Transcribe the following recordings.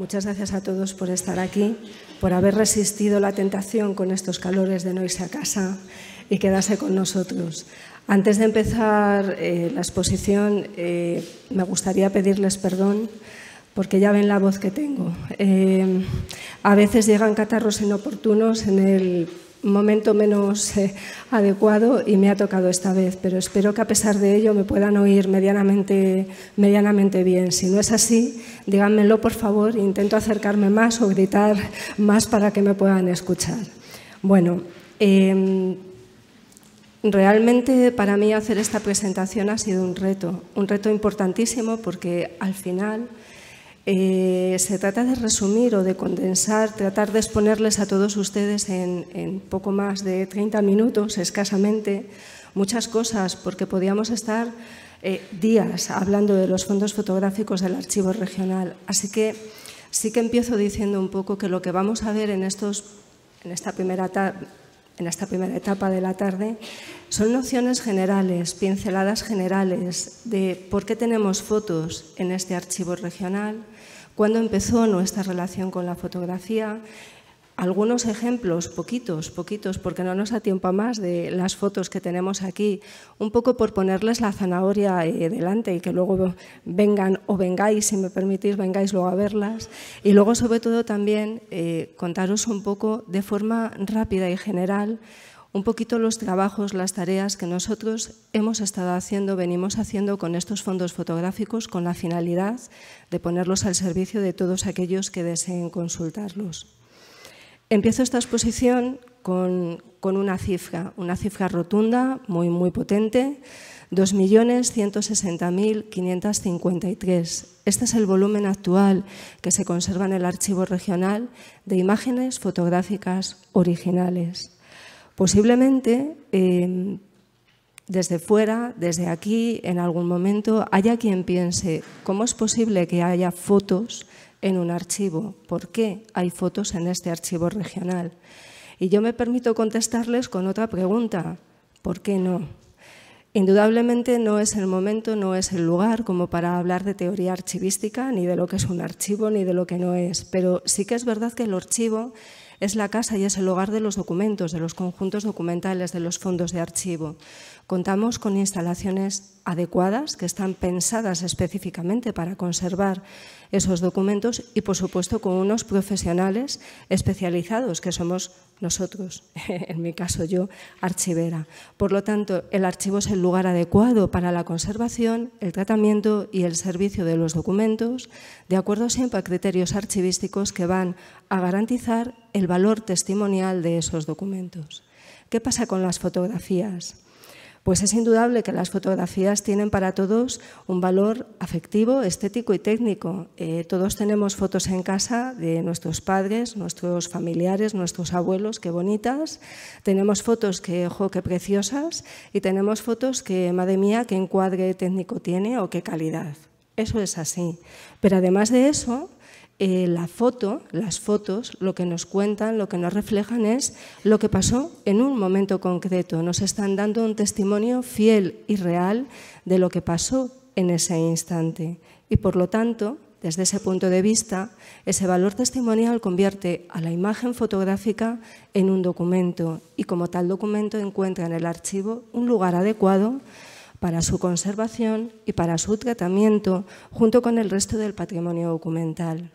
Muchas gracias a todos por estar aquí, por haber resistido la tentación con estos calores de no irse a casa y quedarse con nosotros. Antes de empezar eh, la exposición, eh, me gustaría pedirles perdón porque ya ven la voz que tengo. Eh, a veces llegan catarros inoportunos en el momento menos eh, adecuado y me ha tocado esta vez, pero espero que a pesar de ello me puedan oír medianamente, bien. Si no es así, díganmelo por favor, intento acercarme más o gritar más para que me puedan escuchar. Bueno, em, realmente para mí hacer esta presentación ha sido un reto, un reto importantísimo porque al final eh, se trata de resumir o de condensar, tratar de exponerles a todos ustedes en, poco más de 30 minutos, escasamente, muchas cosas, porque podíamos estar eh, días hablando de los fondos fotográficos del archivo regional. Así que sí que empiezo diciendo un poco que lo que vamos a ver en, estos, en, esta, en esta primera etapa de la tarde son nociones generales, pinceladas generales de por qué tenemos fotos en este archivo regional, cuándo empezó nuestra relación con la fotografía, algunos ejemplos, poquitos, poquitos, porque no nos da tiempo a más de las fotos que tenemos aquí, un poco por ponerles la zanahoria eh, delante y que luego vengan o vengáis, si me permitís, vengáis luego a verlas. Y luego, sobre todo, también eh, contaros un poco de forma rápida y general un poquito los trabajos, las tareas que nosotros hemos estado haciendo, venimos haciendo con estos fondos fotográficos con la finalidad de ponerlos al servicio de todos aquellos que deseen consultarlos. Empiezo esta exposición con, una cifra, una cifra rotunda, muy, muy potente, 2.160.553. Este es el volumen actual que se conserva en el Archivo Regional de Imágenes Fotográficas Originales. Posiblemente eh, desde fuera, desde aquí, en algún momento, haya quien piense, ¿cómo es posible que haya fotos en un archivo? ¿Por qué hay fotos en este archivo regional? Y yo me permito contestarles con otra pregunta, ¿por qué no? Indudablemente no es el momento, no es el lugar como para hablar de teoría archivística, ni de lo que es un archivo, ni de lo que no es, pero sí que es verdad que el archivo es la casa y es el hogar de los documentos, de los conjuntos documentales, de los fondos de archivo. Contamos con instalaciones adecuadas que están pensadas específicamente para conservar esos documentos y, por supuesto, con unos profesionales especializados que somos nosotros, en mi caso yo, archivera. Por lo tanto, el archivo es el lugar adecuado para la conservación, el tratamiento y el servicio de los documentos, de acuerdo siempre a criterios archivísticos que van a garantizar el valor testimonial de esos documentos. ¿Qué pasa con las fotografías? Pues es indudable que las fotografías tienen para todos un valor afectivo, estético y técnico. Eh, todos tenemos fotos en casa de nuestros padres, nuestros familiares, nuestros abuelos, qué bonitas. Tenemos fotos que, ojo, qué preciosas. Y tenemos fotos que, madre mía, qué encuadre técnico tiene o qué calidad. Eso es así. Pero además de eso, eh, la foto, las fotos, lo que nos cuentan, lo que nos reflejan es lo que pasó en un momento concreto. Nos están dando un testimonio fiel y real de lo que pasó en ese instante. Y por lo tanto, desde ese punto de vista, ese valor testimonial convierte a la imagen fotográfica en un documento y como tal documento encuentra en el archivo un lugar adecuado para su conservación y para su tratamiento junto con el resto del patrimonio documental.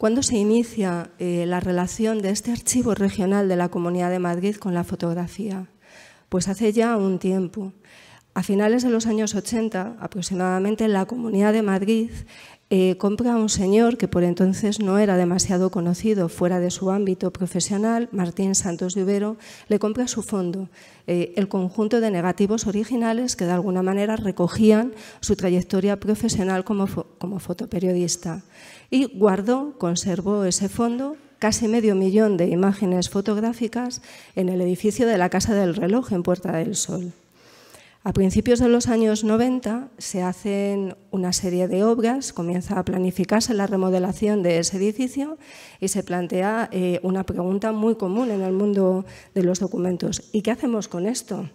¿Cuándo se inicia eh, la relación de este archivo regional de la Comunidad de Madrid con la fotografía? Pues hace ya un tiempo. A finales de los años 80, aproximadamente, la Comunidad de Madrid eh, compra a un señor que por entonces no era demasiado conocido fuera de su ámbito profesional, Martín Santos de Ubero, le compra su fondo, eh, el conjunto de negativos originales que de alguna manera recogían su trayectoria profesional como, como fotoperiodista. Y guardó, conservó ese fondo casi medio millón de imágenes fotográficas en el edificio de la Casa del Reloj en Puerta del Sol. A principios de los años 90 se hacen una serie de obras, comienza a planificarse la remodelación de ese edificio y se plantea eh, una pregunta muy común en el mundo de los documentos. ¿Y qué hacemos con esto?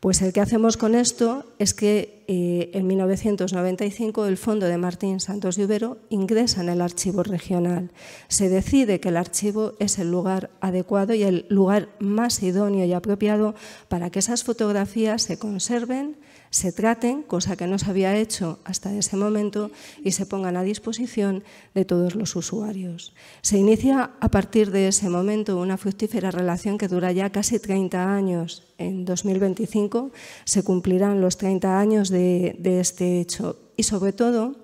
Pues el que hacemos con esto es que eh, en 1995 el fondo de Martín Santos Ubero ingresa en el archivo regional. Se decide que el archivo es el lugar adecuado y el lugar más idóneo y apropiado para que esas fotografías se conserven, se traten, cosa que no se había hecho hasta ese momento, y se pongan a disposición de todos los usuarios. Se inicia a partir de ese momento una fructífera relación que dura ya casi 30 años. En 2025 se cumplirán los 30 años de, este hecho y, sobre todo,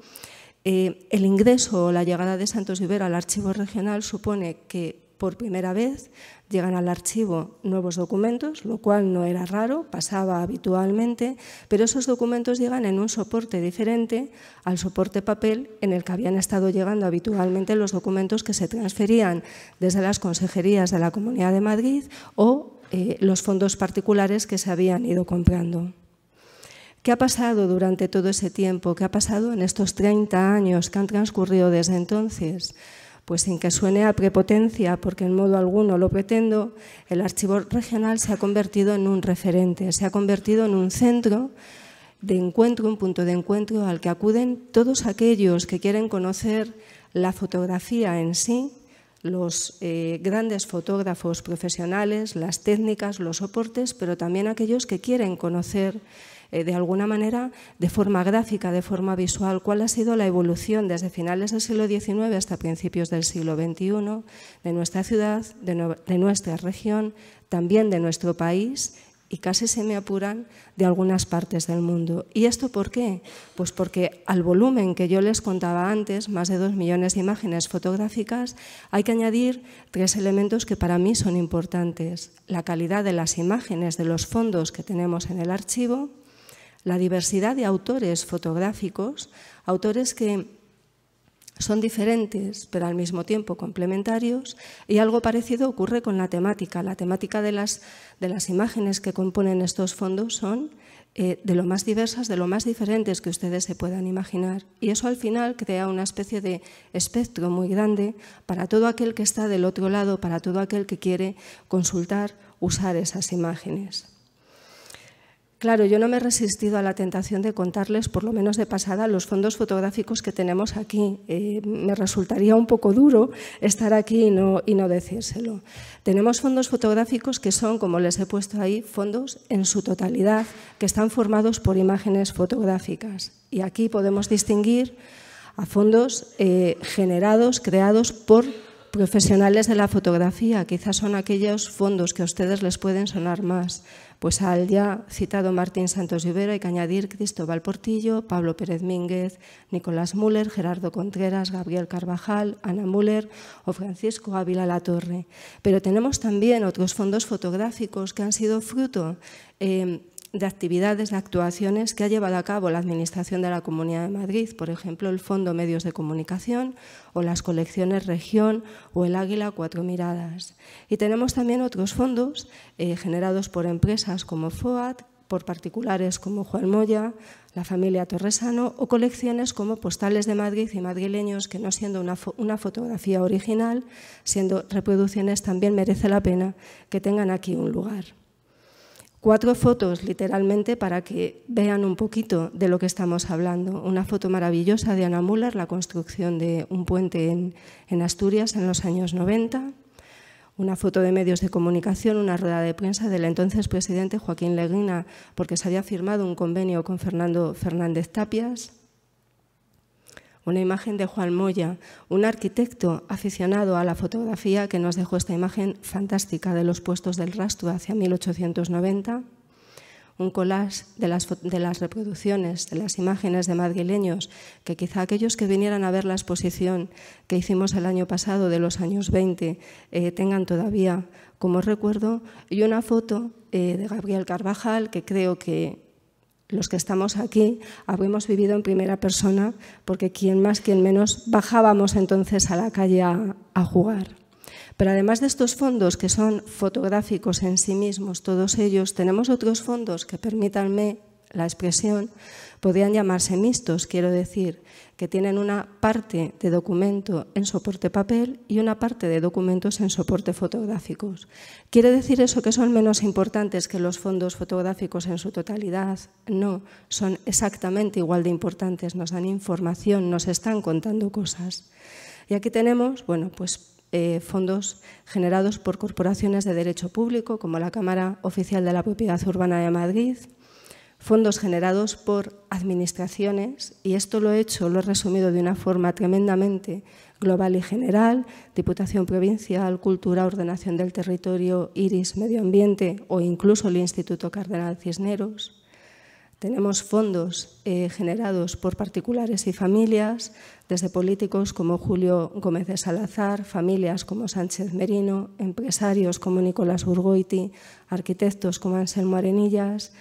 eh, el ingreso o la llegada de Santos Rivera al archivo regional supone que por primera vez, llegan al archivo nuevos documentos, lo cual no era raro, pasaba habitualmente, pero esos documentos llegan en un soporte diferente al soporte papel en el que habían estado llegando habitualmente los documentos que se transferían desde las consejerías de la Comunidad de Madrid o eh, los fondos particulares que se habían ido comprando. ¿Qué ha pasado durante todo ese tiempo? ¿Qué ha pasado en estos 30 años que han transcurrido desde entonces? pues sin que suene a prepotencia, porque en modo alguno lo pretendo, el archivo regional se ha convertido en un referente, se ha convertido en un centro de encuentro, un punto de encuentro al que acuden todos aquellos que quieren conocer la fotografía en sí, los eh, grandes fotógrafos profesionales, las técnicas, los soportes, pero también aquellos que quieren conocer eh, de alguna manera, de forma gráfica, de forma visual, cuál ha sido la evolución desde finales del siglo XIX hasta principios del siglo XXI de nuestra ciudad, de nuestra región, también de nuestro país y casi se me apuran de algunas partes del mundo. ¿Y esto por qué? Pues porque al volumen que yo les contaba antes, más de dos millones de imágenes fotográficas, hay que añadir tres elementos que para mí son importantes. La calidad de las imágenes, de los fondos que tenemos en el archivo, la diversidad de autores fotográficos, autores que son diferentes, pero al mismo tiempo complementarios, y algo parecido ocurre con la temática. La temática de las, imágenes que componen estos fondos son eh, de lo más diversas, de lo más diferentes que ustedes se puedan imaginar. Y eso al final crea una especie de espectro muy grande para todo aquel que está del otro lado, para todo aquel que quiere consultar, usar esas imágenes. Claro, yo no me he resistido a la tentación de contarles, por lo menos de pasada, los fondos fotográficos que tenemos aquí. Eh, me resultaría un poco duro estar aquí y no, decírselo. Tenemos fondos fotográficos que son, como les he puesto ahí, fondos en su totalidad, que están formados por imágenes fotográficas. Y aquí podemos distinguir a fondos eh, generados, creados por profesionales de la fotografía. Quizás son aquellos fondos que a ustedes les pueden sonar más pues al ya citado Martín Santos Rivera hay que añadir Cristóbal Portillo, Pablo Pérez Mínguez, Nicolás Müller, Gerardo Contreras, Gabriel Carvajal, Ana Müller o Francisco Ávila Latorre. Pero tenemos también otros fondos fotográficos que han sido fruto eh, de actividades, de actuaciones que ha llevado a cabo la Administración de la Comunidad de Madrid, por ejemplo, el Fondo Medios de Comunicación o las colecciones Región o el Águila Cuatro Miradas. Y tenemos también otros fondos eh, generados por empresas como FOAT, por particulares como Juan Moya, la familia Torresano o colecciones como Postales de Madrid y Madrileños, que no siendo una, fotografía original, siendo reproducciones, también merece la pena que tengan aquí un lugar cuatro fotos literalmente para que vean un poquito de lo que estamos hablando. Una foto maravillosa de Ana Müller, la construcción de un puente en, Asturias en los años 90. Una foto de medios de comunicación, una rueda de prensa del entonces presidente Joaquín Leguina, porque se había firmado un convenio con Fernando Fernández Tapias una imagen de Juan Moya, un arquitecto aficionado a la fotografía que nos dejó esta imagen fantástica de los puestos del rastro hacia 1890, un collage de las, reproducciones, de las imágenes de madrileños, que quizá aquellos que vinieran a ver la exposición que hicimos el año pasado de los años 20 eh, tengan todavía como recuerdo, y una foto eh, de Gabriel Carvajal que creo que los que estamos aquí habíamos vivido en primera persona porque quien más, quien menos, bajábamos entonces a la calle a, a, jugar. Pero además de estos fondos que son fotográficos en sí mismos, todos ellos, tenemos otros fondos que permítanme la expresión, podrían llamarse mixtos, quiero decir, que tienen una parte de documento en soporte papel y una parte de documentos en soporte fotográficos. ¿Quiere decir eso que son menos importantes que los fondos fotográficos en su totalidad? No, son exactamente igual de importantes, nos dan información, nos están contando cosas. Y aquí tenemos, bueno, pues eh, fondos generados por corporaciones de derecho público, como la Cámara Oficial de la Propiedad Urbana de Madrid, fondos generados por administraciones, y esto lo he hecho, lo he resumido de una forma tremendamente global y general, Diputación Provincial, Cultura, Ordenación del Territorio, IRIS, Medio Ambiente o incluso el Instituto Cardenal Cisneros. Tenemos fondos eh, generados por particulares y familias, desde políticos como Julio Gómez de Salazar, familias como Sánchez Merino, empresarios como Nicolás Urgoiti, arquitectos como Anselmo Arenillas,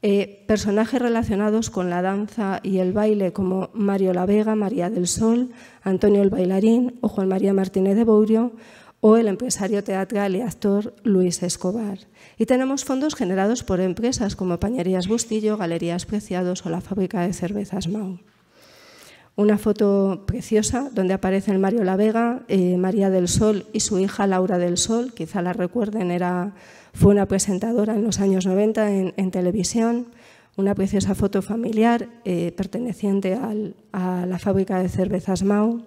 eh, personajes relacionados con la danza y el baile como Mario La Vega, María del Sol, Antonio el Bailarín o Juan María Martínez de Bourio o el empresario teatral y actor Luis Escobar. Y tenemos fondos generados por empresas como Pañerías Bustillo, Galerías Preciados o la fábrica de cervezas Mau. Una foto preciosa donde aparecen Mario La Vega, eh, María del Sol y su hija Laura del Sol, quizá la recuerden, era, fue una presentadora en los años 90 en, televisión. Una preciosa foto familiar eh, perteneciente a la fábrica de cervezas Mau.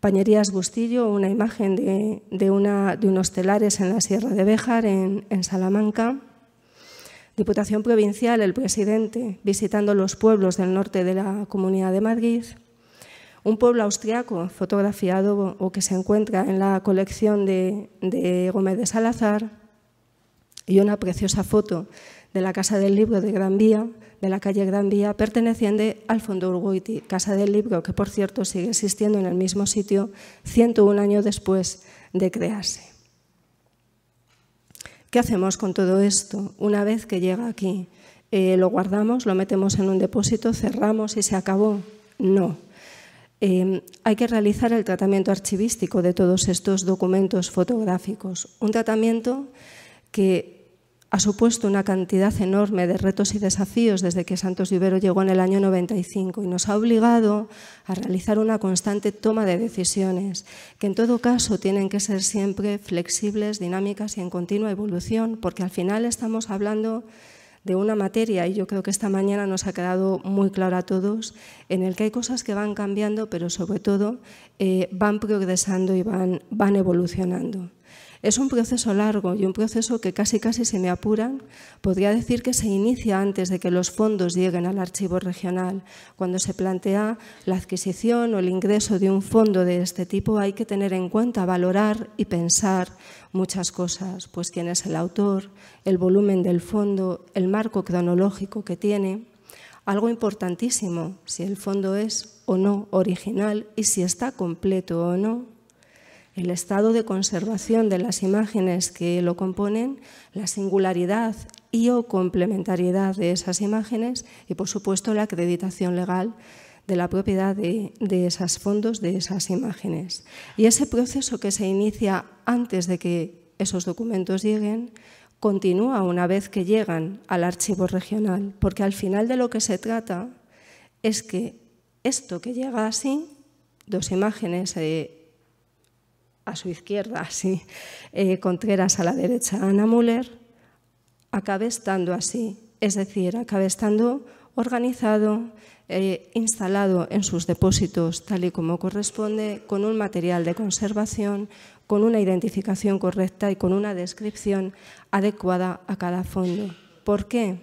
Pañerías Bustillo, una imagen de, una, de unos telares en la Sierra de Béjar, en Salamanca. Diputación Provincial, el presidente, visitando los pueblos del norte de la Comunidad de Madrid. Un pueblo austriaco fotografiado o que se encuentra en la colección de, Gómez de Salazar. Y una preciosa foto de la Casa del Libro de Gran Vía, de la calle Gran Vía, perteneciente al Fondo Urgoiti, Casa del Libro que, por cierto, sigue existiendo en el mismo sitio 101 años después de crearse. ¿Qué hacemos con todo esto una vez que llega aquí? Eh, ¿Lo guardamos, lo metemos en un depósito, cerramos y se acabó? No. Eh, hay que realizar el tratamiento archivístico de todos estos documentos fotográficos, un tratamiento que ha supuesto una cantidad enorme de retos y desafíos desde que Santos Ibero llegó en el año 95 y nos ha obligado a realizar una constante toma de decisiones, que en todo caso tienen que ser siempre flexibles, dinámicas y en continua evolución, porque al final estamos hablando de una materia, y yo creo que esta mañana nos ha quedado muy claro a todos, en el que hay cosas que van cambiando, pero sobre todo eh, van progresando y van evolucionando. Es un proceso largo y un proceso que casi casi se me apuran. Podría decir que se inicia antes de que los fondos lleguen al archivo regional. Cuando se plantea la adquisición o el ingreso de un fondo de este tipo hay que tener en cuenta, valorar y pensar muchas cosas, pues quién es el autor, el volumen del fondo, el marco cronológico que tiene. Algo importantísimo, si el fondo es o no original y si está completo o no el estado de conservación de las imágenes que lo componen, la singularidad y o complementariedad de esas imágenes y, por supuesto, la acreditación legal de la propiedad de, esos fondos, de esas imágenes. Y ese proceso que se inicia antes de que esos documentos lleguen, continúa una vez que llegan al archivo regional, porque al final de lo que se trata es que esto que llega así, dos imágenes eh, a su izquierda, así, eh, Contreras a la derecha, Ana Müller, acabe estando así, es decir, acabe estando organizado, eh, instalado en sus depósitos tal y como corresponde, con un material de conservación, con una identificación correcta y con una descripción adecuada a cada fondo. ¿Por qué?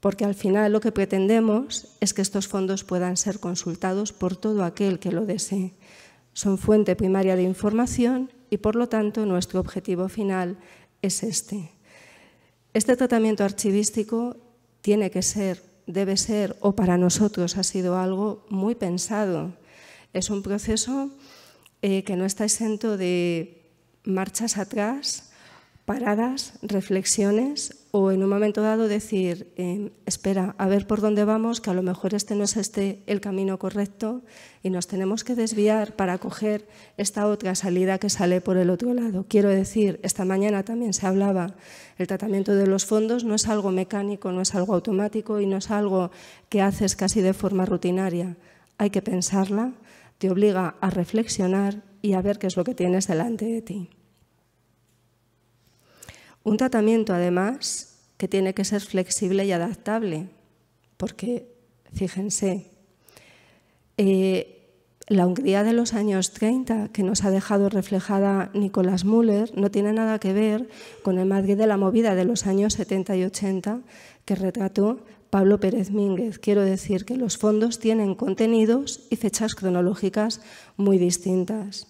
Porque al final lo que pretendemos es que estos fondos puedan ser consultados por todo aquel que lo desee son fuente primaria de información y por lo tanto nuestro objetivo final es este. Este tratamiento archivístico tiene que ser, debe ser, o para nosotros ha sido algo muy pensado. Es un proceso eh, que no está exento de marchas atrás, paradas, reflexiones o en un momento dado decir, em, espera, a ver por dónde vamos, que a lo mejor este no es este el camino correcto y nos tenemos que desviar para coger esta otra salida que sale por el otro lado. Quiero decir, esta mañana también se hablaba, el tratamiento de los fondos no es algo mecánico, no es algo automático y no es algo que haces casi de forma rutinaria. Hay que pensarla, te obliga a reflexionar y a ver qué es lo que tienes delante de ti. Un tratamiento, además, que tiene que ser flexible y adaptable, porque, fíjense, eh, la Hungría de los años 30, que nos ha dejado reflejada Nicolás Müller, no tiene nada que ver con el Madrid de la movida de los años 70 y 80 que retrató Pablo Pérez Mínguez. Quiero decir que los fondos tienen contenidos y fechas cronológicas muy distintas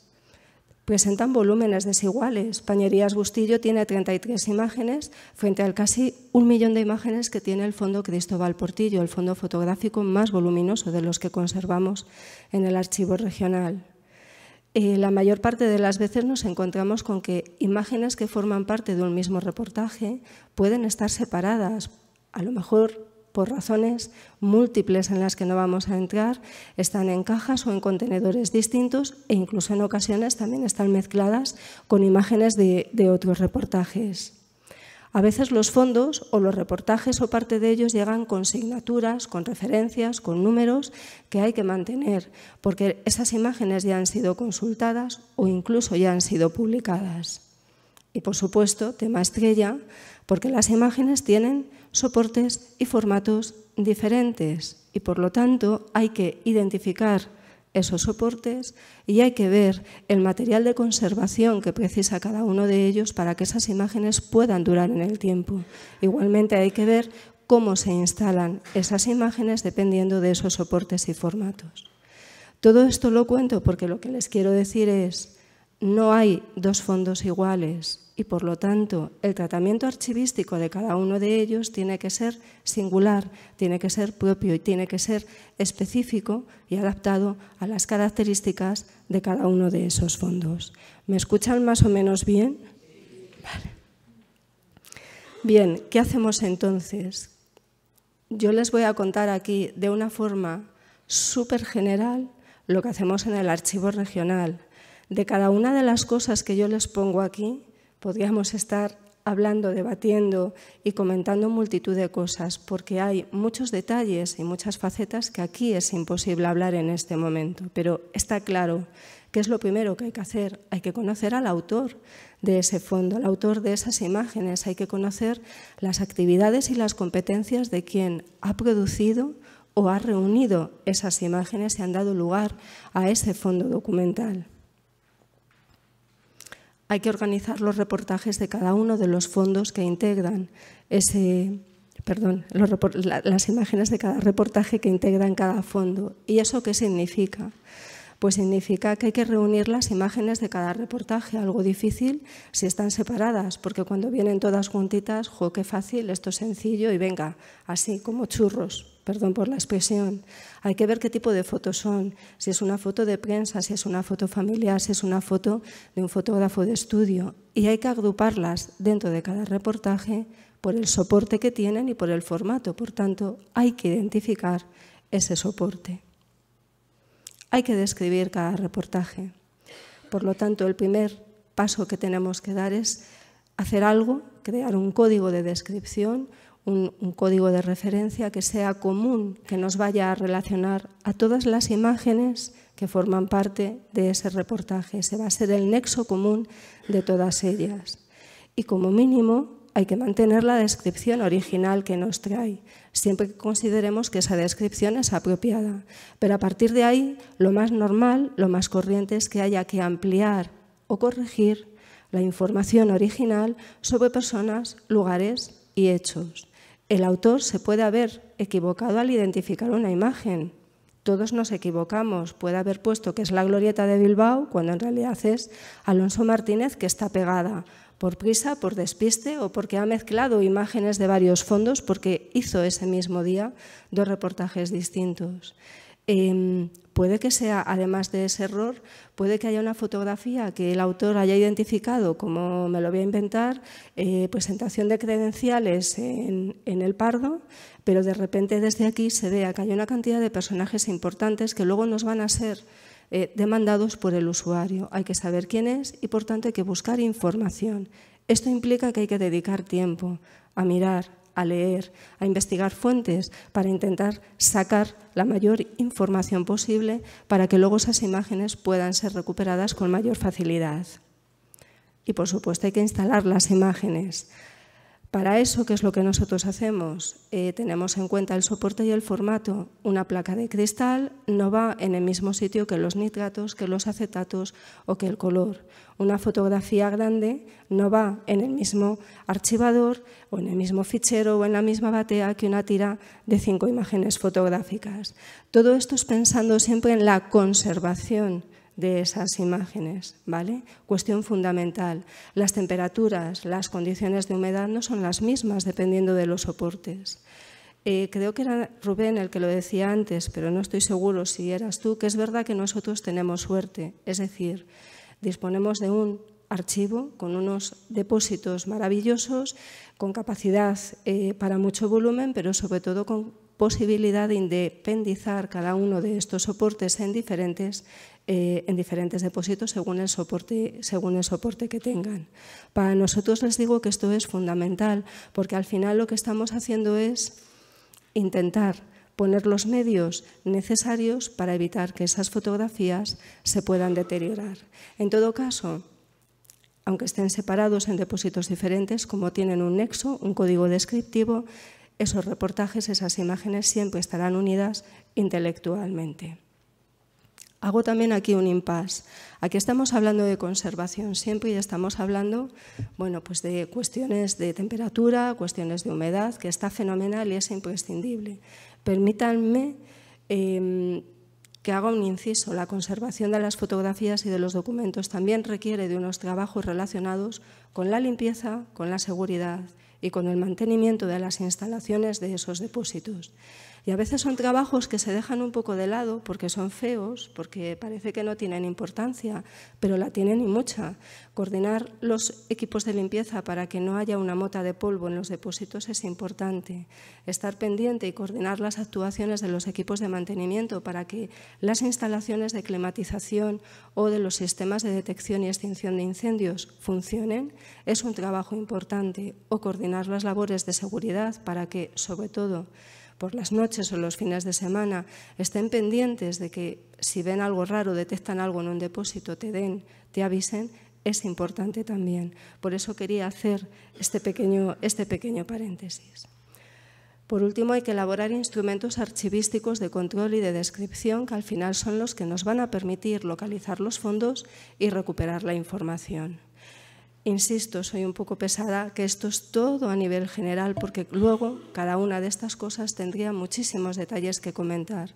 presentan volúmenes desiguales. Pañerías Bustillo tiene 33 imágenes frente al casi un millón de imágenes que tiene el Fondo Cristóbal Portillo, el fondo fotográfico más voluminoso de los que conservamos en el archivo regional. Eh, la mayor parte de las veces nos encontramos con que imágenes que forman parte de un mismo reportaje pueden estar separadas, a lo mejor por razones múltiples en las que no vamos a entrar, están en cajas o en contenedores distintos e incluso en ocasiones también están mezcladas con imágenes de, otros reportajes. A veces los fondos o los reportajes o parte de ellos llegan con signaturas, con referencias, con números que hay que mantener, porque esas imágenes ya han sido consultadas o incluso ya han sido publicadas. Y por supuesto, tema estrella, porque las imágenes tienen soportes y formatos diferentes y por lo tanto hay que identificar esos soportes y hay que ver el material de conservación que precisa cada uno de ellos para que esas imágenes puedan durar en el tiempo. Igualmente hay que ver cómo se instalan esas imágenes dependiendo de esos soportes y formatos. Todo esto lo cuento porque lo que les quiero decir es, no hay dos fondos iguales y por lo tanto el tratamiento archivístico de cada uno de ellos tiene que ser singular, tiene que ser propio y tiene que ser específico y adaptado a las características de cada uno de esos fondos. ¿Me escuchan más o menos bien? Bien, ¿qué hacemos entonces? Yo les voy a contar aquí de una forma súper general lo que hacemos en el archivo regional. De cada una de las cosas que yo les pongo aquí, Podríamos estar hablando, debatiendo y comentando multitud de cosas, porque hay muchos detalles y muchas facetas que aquí es imposible hablar en este momento. Pero está claro que es lo primero que hay que hacer. Hay que conocer al autor de ese fondo, al autor de esas imágenes. Hay que conocer las actividades y las competencias de quien ha producido o ha reunido esas imágenes y han dado lugar a ese fondo documental hay que organizar los reportajes de cada uno de los fondos que integran ese, perdón, las imágenes de cada reportaje que integran cada fondo. ¿Y eso qué significa? pues significa que hay que reunir las imágenes de cada reportaje, algo difícil si están separadas, porque cuando vienen todas juntitas, jo, qué fácil, esto es sencillo y venga, así como churros, perdón por la expresión. Hay que ver qué tipo de fotos son, si es una foto de prensa, si es una foto familiar, si es una foto de un fotógrafo de estudio. Y hay que agruparlas dentro de cada reportaje por el soporte que tienen y por el formato. Por tanto, hay que identificar ese soporte. Hay que describir cada reportaje. Por lo tanto, el primer paso que tenemos que dar es hacer algo, crear un código de descripción, un, código de referencia que sea común, que nos vaya a relacionar a todas las imágenes que forman parte de ese reportaje. Ese va a ser el nexo común de todas ellas. Y como mínimo hay que mantener la descripción original que nos trae siempre que consideremos que esa descripción es apropiada. Pero a partir de ahí, lo más normal, lo más corriente es que haya que ampliar o corregir la información original sobre personas, lugares y hechos. El autor se puede haber equivocado al identificar una imagen. Todos nos equivocamos. Puede haber puesto que es la glorieta de Bilbao cuando en realidad es Alonso Martínez que está pegada por prisa, por despiste o porque ha mezclado imágenes de varios fondos, porque hizo ese mismo día dos reportajes distintos. Em, puede que sea, además de ese error, puede que haya una fotografía que el autor haya identificado como me lo voy a inventar, eh, presentación de credenciales en, en el pardo, pero de repente desde aquí se vea que hay una cantidad de personajes importantes que luego nos van a ser eh, demandados por el usuario. Hay que saber quién es y, por tanto, hay que buscar información. Esto implica que hay que dedicar tiempo a mirar, a leer, a investigar fuentes para intentar sacar la mayor información posible para que luego esas imágenes puedan ser recuperadas con mayor facilidad. Y por supuesto hay que instalar las imágenes. Para eso, que es lo que nosotros hacemos? Eh, tenemos en cuenta el soporte y el formato. Una placa de cristal no va en el mismo sitio que los nitratos, que los acetatos o que el color. Una fotografía grande no va en el mismo archivador o en el mismo fichero o en la misma batea que una tira de cinco imágenes fotográficas. Todo esto es pensando siempre en la conservación de esas imágenes, ¿vale? Cuestión fundamental. Las temperaturas, las condiciones de humedad no son las mismas dependiendo de los soportes. Eh, creo que era Rubén el que lo decía antes, pero no estoy seguro si eras tú, que es verdad que nosotros tenemos suerte, es decir, disponemos de un archivo con unos depósitos maravillosos, con capacidad eh, para mucho volumen, pero sobre todo con posibilidad de independizar cada uno de estos soportes en diferentes eh, en diferentes depósitos según el soporte que tengan. Para nosotros les digo que esto es fundamental porque al final lo que estamos haciendo es intentar poner los medios necesarios para evitar que esas fotografías se puedan deteriorar. En todo caso, aunque estén separados en depósitos diferentes, como tienen un nexo, un código descriptivo, esos reportajes, esas imágenes siempre estarán unidas intelectualmente hago también aquí un impasse. Aquí estamos hablando de conservación siempre y estamos hablando bueno, pues de cuestiones de temperatura, cuestiones de humedad, que está fenomenal y es imprescindible. Permítanme em, que haga un inciso. La conservación de las fotografías y de los documentos también requiere de unos trabajos relacionados con la limpieza, con la seguridad y con el mantenimiento de las instalaciones de esos depósitos. Y a veces son trabajos que se dejan un poco de lado porque son feos, porque parece que no tienen importancia, pero la tienen y mucha. Coordinar los equipos de limpieza para que no haya una mota de polvo en los depósitos es importante. Estar pendiente y coordinar las actuaciones de los equipos de mantenimiento para que las instalaciones de climatización o de los sistemas de detección y extinción de incendios funcionen es un trabajo importante. O coordinar las labores de seguridad para que, sobre todo, por las noches o los fines de semana estén pendientes de que si ven algo raro, detectan algo en un depósito, te den, te avisen, es importante también. Por eso quería hacer este pequeño, este pequeño paréntesis. Por último, hay que elaborar instrumentos archivísticos de control y de descripción que al final son los que nos van a permitir localizar los fondos y recuperar la información insisto, soy un poco pesada, que esto es todo a nivel general, porque luego cada una de estas cosas tendría muchísimos detalles que comentar.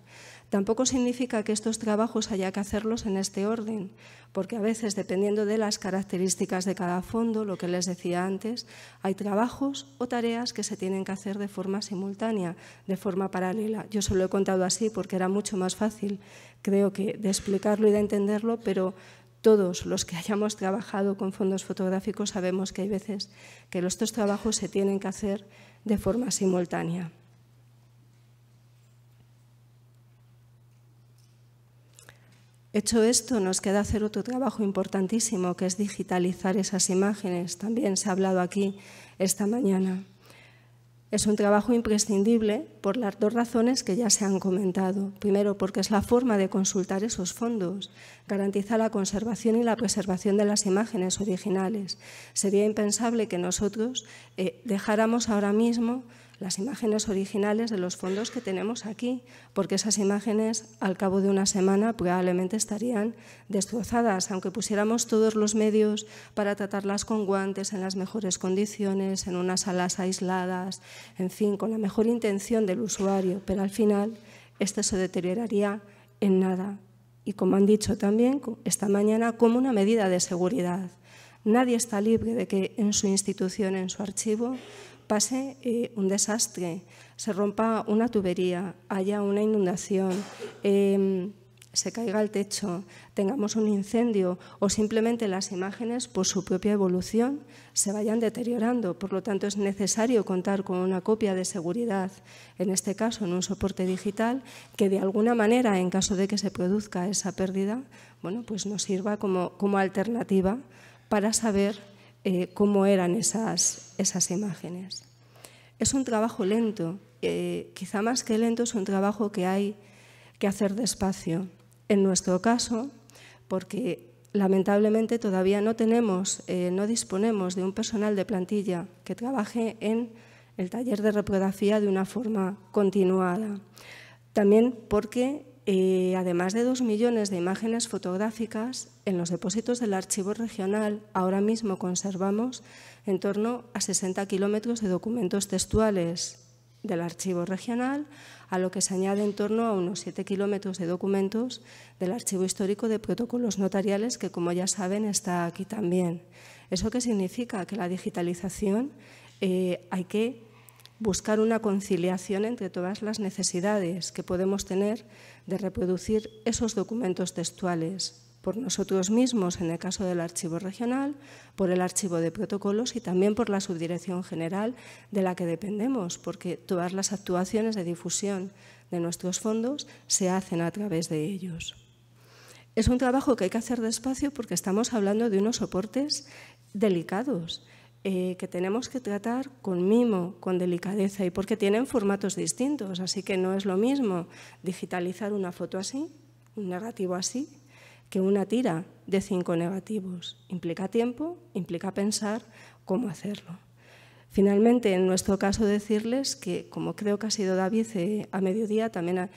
Tampoco significa que estos trabajos haya que hacerlos en este orden, porque a veces, dependiendo de las características de cada fondo, lo que les decía antes, hay trabajos o tareas que se tienen que hacer de forma simultánea, de forma paralela. Yo solo lo he contado así porque era mucho más fácil, creo que, de explicarlo y de entenderlo, pero todos los que hayamos trabajado con fondos fotográficos sabemos que hay veces que los dos trabajos se tienen que hacer de forma simultánea. Hecho esto, nos queda hacer otro trabajo importantísimo, que es digitalizar esas imágenes. También se ha hablado aquí esta mañana. Es un trabajo imprescindible por las dos razones que ya se han comentado. Primero, porque es la forma de consultar esos fondos. Garantiza la conservación y la preservación de las imágenes originales. Sería impensable que nosotros eh, dejáramos ahora mismo las imágenes originales de los fondos que tenemos aquí, porque esas imágenes al cabo de una semana probablemente estarían destrozadas, aunque pusiéramos todos los medios para tratarlas con guantes, en las mejores condiciones, en unas salas aisladas, en fin, con la mejor intención del usuario, pero al final esto se deterioraría en nada. Y como han dicho también esta mañana, como una medida de seguridad. Nadie está libre de que en su institución, en su archivo, pase eh, un desastre, se rompa una tubería, haya una inundación, em, se caiga el techo, tengamos un incendio o simplemente las imágenes por su propia evolución se vayan deteriorando. Por lo tanto, es necesario contar con una copia de seguridad, en este caso en un soporte digital, que de alguna manera, en caso de que se produzca esa pérdida, bueno, pues nos sirva como, como alternativa para saber eh, cómo eran esas, esas imágenes. Es un trabajo lento, eh, quizá más que lento es un trabajo que hay que hacer despacio. En nuestro caso, porque lamentablemente todavía no tenemos, eh, no disponemos de un personal de plantilla que trabaje en el taller de reproducción de una forma continuada. También porque eh, además de dos millones de imágenes fotográficas, en los depósitos del Archivo Regional ahora mismo conservamos en torno a 60 kilómetros de documentos textuales del Archivo Regional, a lo que se añade en torno a unos 7 kilómetros de documentos del Archivo Histórico de Protocolos Notariales, que como ya saben está aquí también. ¿Eso qué significa? Que la digitalización eh, hay que buscar una conciliación entre todas las necesidades que podemos tener de reproducir esos documentos textuales por nosotros mismos en el caso del archivo regional, por el archivo de protocolos y también por la subdirección general de la que dependemos, porque todas las actuaciones de difusión de nuestros fondos se hacen a través de ellos. Es un trabajo que hay que hacer despacio porque estamos hablando de unos soportes delicados eh, que tenemos que tratar con mimo, con delicadeza y porque tienen formatos distintos, así que no es lo mismo digitalizar una foto así, un negativo así, que una tira de cinco negativos. Implica tiempo, implica pensar cómo hacerlo. Finalmente, en nuestro caso, decirles que, como creo que ha sido David eh, a mediodía, también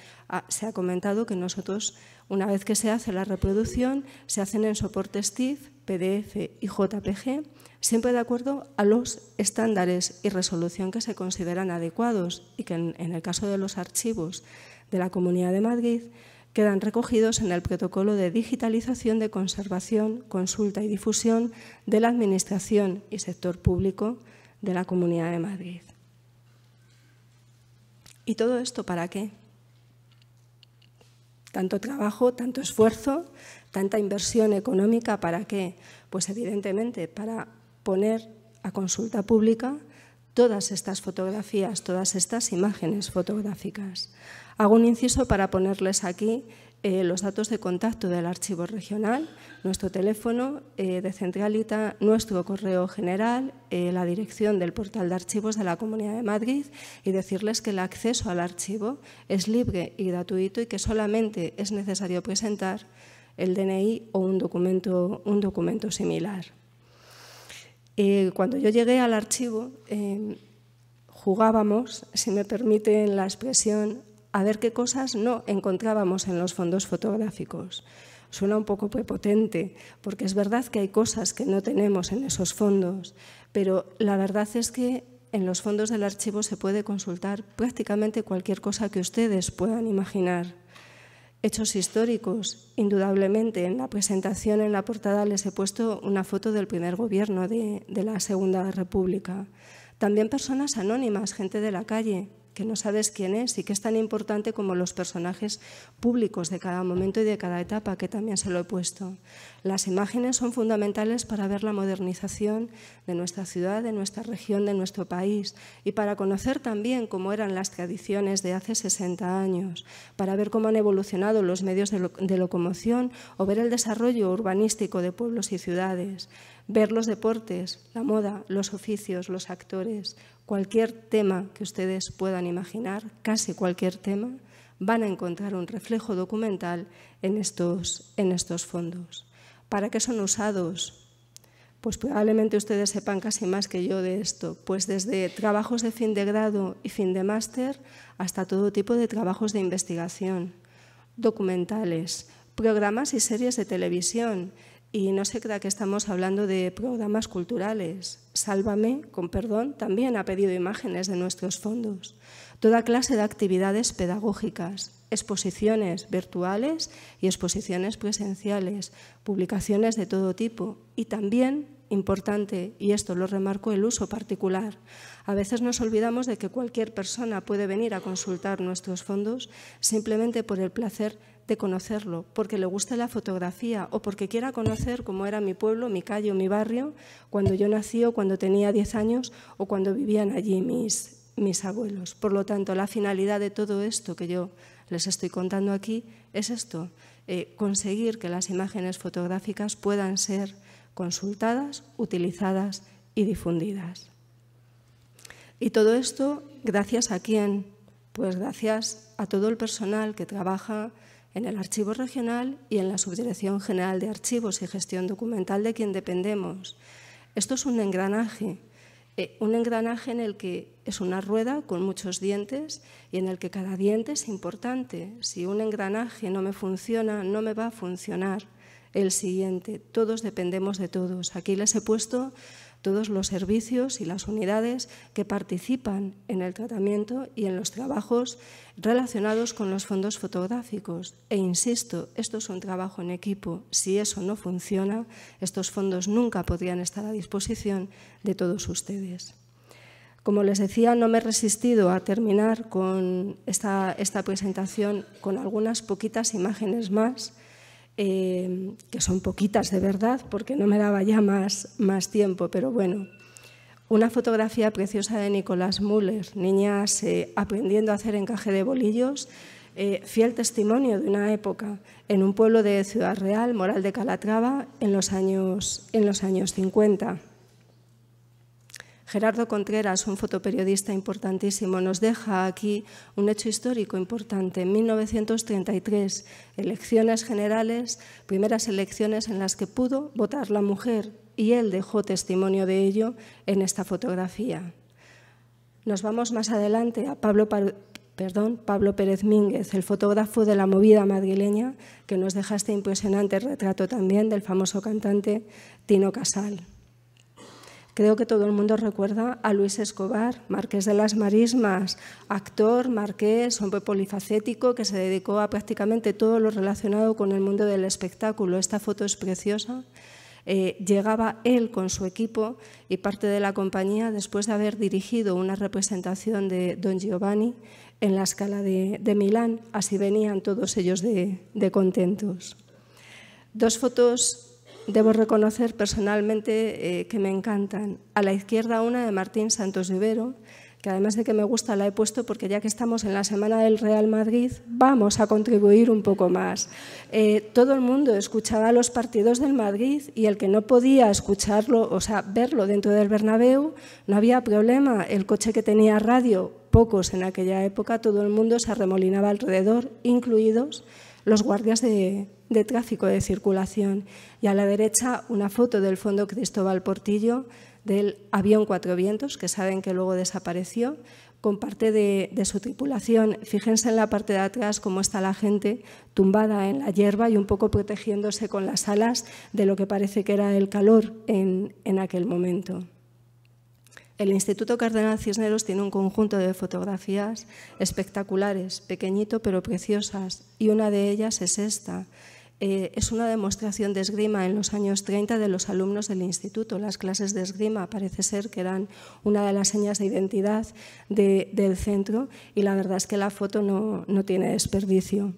se ha comentado que nosotros, una vez que se hace la reproducción, se hacen en soporte Steve PDF y JPG, siempre de acuerdo a los estándares y resolución que se consideran adecuados y que en, el caso de los archivos de la Comunidad de Madrid quedan recogidos en el protocolo de digitalización de conservación, consulta y difusión de la Administración y sector público de la Comunidad de Madrid. ¿Y todo esto para qué? tanto trabajo, tanto esfuerzo, tanta inversión económica, ¿para qué? Pues evidentemente para poner a consulta pública todas estas fotografías, todas estas imágenes fotográficas. Hago un inciso para ponerles aquí eh, los datos de contacto del archivo regional, nuestro teléfono eh, de Centralita, nuestro correo general, eh, la dirección del portal de archivos de la Comunidad de Madrid y decirles que el acceso al archivo es libre y gratuito y que solamente es necesario presentar el DNI o un documento, un documento similar. cuando yo llegué al archivo, jugábamos, si me permiten la expresión, a ver qué cosas no encontrábamos en los fondos fotográficos. Suena un poco prepotente, porque es verdad que hay cosas que no tenemos en esos fondos, pero la verdad es que en los fondos del archivo se puede consultar prácticamente cualquier cosa que ustedes puedan imaginar. Hechos históricos, indudablemente. En la presentación, en la portada, les he puesto una foto del primer gobierno de, de la Segunda República. También personas anónimas, gente de la calle, que no sabes quién es y que es tan importante como los personajes públicos de cada momento y de cada etapa, que también se lo he puesto. Las imágenes son fundamentales para ver la modernización de nuestra ciudad, de nuestra región, de nuestro país y para conocer también cómo eran las tradiciones de hace 60 años, para ver cómo han evolucionado los medios de, de locomoción o ver el desarrollo urbanístico de pueblos y ciudades, ver los deportes, la moda, los oficios, los actores, cualquier tema que ustedes puedan imaginar, casi cualquier tema, van a encontrar un reflejo documental en estos, fondos. ¿Para qué son usados? Pues probablemente ustedes sepan casi más que yo de esto, pues desde trabajos de fin de grado y fin de máster hasta todo tipo de trabajos de investigación, documentales, programas y series de televisión, y no se crea que estamos hablando de programas culturales. Sálvame, con perdón, también ha pedido imágenes de nuestros fondos. Toda clase de actividades pedagógicas, exposiciones virtuales y exposiciones presenciales, publicaciones de todo tipo y también importante, y esto lo remarco, el uso particular. A veces nos olvidamos de que cualquier persona puede venir a consultar nuestros fondos simplemente por el placer de conocerlo, porque le guste la fotografía o porque quiera conocer cómo era mi pueblo, mi calle mi barrio cuando yo nací o cuando tenía 10 años o cuando vivían allí mis, mis abuelos. Por lo tanto, la finalidad de todo esto que yo les estoy contando aquí es esto, eh, conseguir que las imágenes fotográficas puedan ser consultadas, utilizadas y difundidas. Y todo esto, gracias a quién? Pues gracias a todo el personal que trabaja en el Archivo Regional y en la Subdirección General de Archivos y Gestión Documental de quien dependemos. Esto es un engranaje, eh, un engranaje en el que es una rueda con muchos dientes y en el que cada diente es importante. Si un engranaje no me funciona, no me va a funcionar el siguiente. Todos dependemos de todos. Aquí les he puesto todos los servicios y las unidades que participan en el tratamiento y en los trabajos relacionados con los fondos fotográficos. E insisto, esto es un trabajo en equipo. Si eso no funciona, estos fondos nunca podrían estar a disposición de todos ustedes. Como les decía, no me he resistido a terminar con esta, esta presentación con algunas poquitas imágenes más Em, que son poquitas de verdad, porque no me daba ya más, más tiempo, pero bueno. Una fotografía preciosa de Nicolás Müller, niñas aprendiendo a hacer encaje de bolillos, eh, fiel testimonio de una época, en un pueblo de Ciudad Real, Moral de Calatrava, en los años, en los años 50. Gerardo Contreras, un fotoperiodista importantísimo, nos deja aquí un hecho histórico importante. En 1933, elecciones generales, primeras elecciones en las que pudo votar la mujer y él dejó testimonio de ello en esta fotografía. Nos vamos más adelante a Pablo perdón, Pablo Pérez Mínguez, el fotógrafo de la movida madrileña, que nos deja este impresionante retrato también del famoso cantante Tino Casal. Creo que todo el mundo recuerda a Luis Escobar, marqués de las Marismas, actor, marqués, hombre polifacético que se dedicó a prácticamente todo lo relacionado con el mundo del espectáculo. Esta foto es preciosa. Eh, llegaba él con su equipo y parte de la compañía después de haber dirigido una representación de Don Giovanni en la escala de, Milán. Así venían todos ellos de, de contentos. Dos fotos debo reconocer personalmente eh, que me encantan. A la izquierda una de Martín Santos Ibero, que además de que me gusta la he puesto porque ya que estamos en la Semana del Real Madrid, vamos a contribuir un poco más. Eh, todo el mundo escuchaba los partidos del Madrid y el que no podía escucharlo, o sea, verlo dentro del Bernabéu, no había problema. El coche que tenía radio, pocos en aquella época, todo el mundo se arremolinaba alrededor, incluidos los guardias de, tráfico de circulación. Y a la derecha una foto del fondo Cristóbal Portillo del avión Cuatro Vientos, que saben que luego desapareció, con parte de, su tripulación. Fíjense en la parte de atrás cómo está la gente tumbada en la hierba y un poco protegiéndose con las alas de lo que parece que era el calor en aquel momento. El Instituto Cardenal Cisneros tiene un conjunto de fotografías espectaculares, pequeñito pero preciosas, y una de ellas es esta. Eh, es una demostración de esgrima en los años 30 de los alumnos del instituto. Las clases de esgrima parece ser que eran una de las señas de identidad del centro y la verdad es que la foto no, no tiene desperdicio.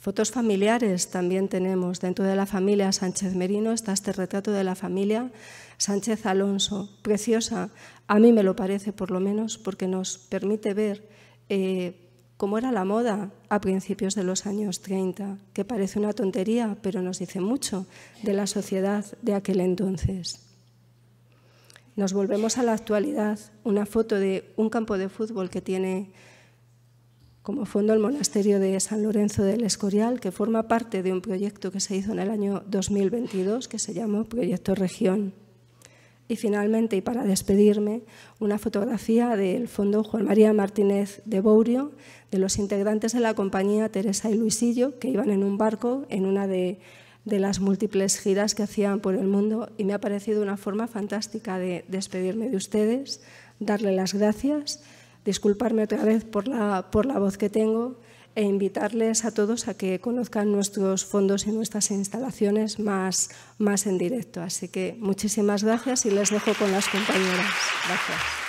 Fotos familiares también tenemos. Dentro de la familia Sánchez Merino está este retrato de la familia Sánchez Alonso, preciosa, a mí me lo parece por lo menos, porque nos permite ver eh, cómo era la moda a principios de los años 30, que parece una tontería, pero nos dice mucho de la sociedad de aquel entonces. Nos volvemos a la actualidad, una foto de un campo de fútbol que tiene como fondo el monasterio de San Lorenzo del Escorial, que forma parte de un proyecto que se hizo en el año 2022, que se llamó Proyecto Región. Y finalmente, y para despedirme, una fotografía del Fondo Juan María Martínez de Baurio, de los integrantes de la compañía Teresa y Luisillo, que iban en un barco en una de, las múltiples giras que hacían por el mundo. Y me ha parecido una forma fantástica de despedirme de ustedes, darle las gracias, disculparme otra vez por la, por la voz que tengo e invitarles a todos a que conozcan nuestros fondos y nuestras instalaciones más, más en directo. Así que muchísimas gracias y les dejo con las compañeras. Gracias.